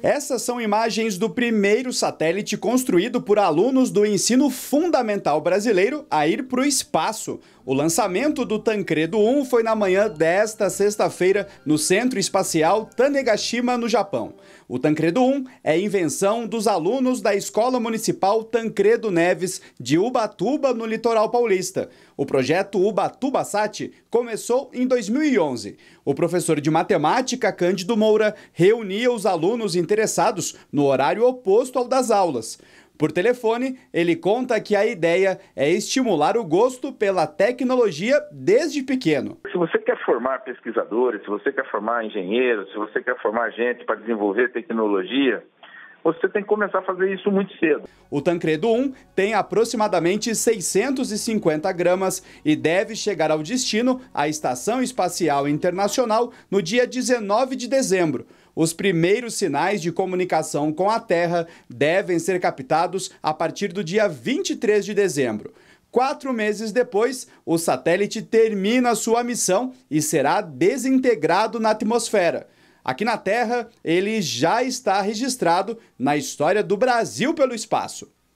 Essas são imagens do primeiro satélite construído por alunos do ensino fundamental brasileiro a ir para o espaço. O lançamento do Tancredo 1 foi na manhã desta sexta-feira no Centro Espacial Tanegashima, no Japão. O Tancredo 1 é invenção dos alunos da Escola Municipal Tancredo Neves de Ubatuba, no litoral paulista. O projeto Ubatuba começou em 2011. O professor de matemática Cândido Moura reunia os alunos em interessados no horário oposto ao das aulas. Por telefone, ele conta que a ideia é estimular o gosto pela tecnologia desde pequeno. Se você quer formar pesquisadores, se você quer formar engenheiros, se você quer formar gente para desenvolver tecnologia, você tem que começar a fazer isso muito cedo. O Tancredo 1 tem aproximadamente 650 gramas e deve chegar ao destino, a Estação Espacial Internacional, no dia 19 de dezembro. Os primeiros sinais de comunicação com a Terra devem ser captados a partir do dia 23 de dezembro. Quatro meses depois, o satélite termina sua missão e será desintegrado na atmosfera. Aqui na Terra, ele já está registrado na história do Brasil pelo espaço.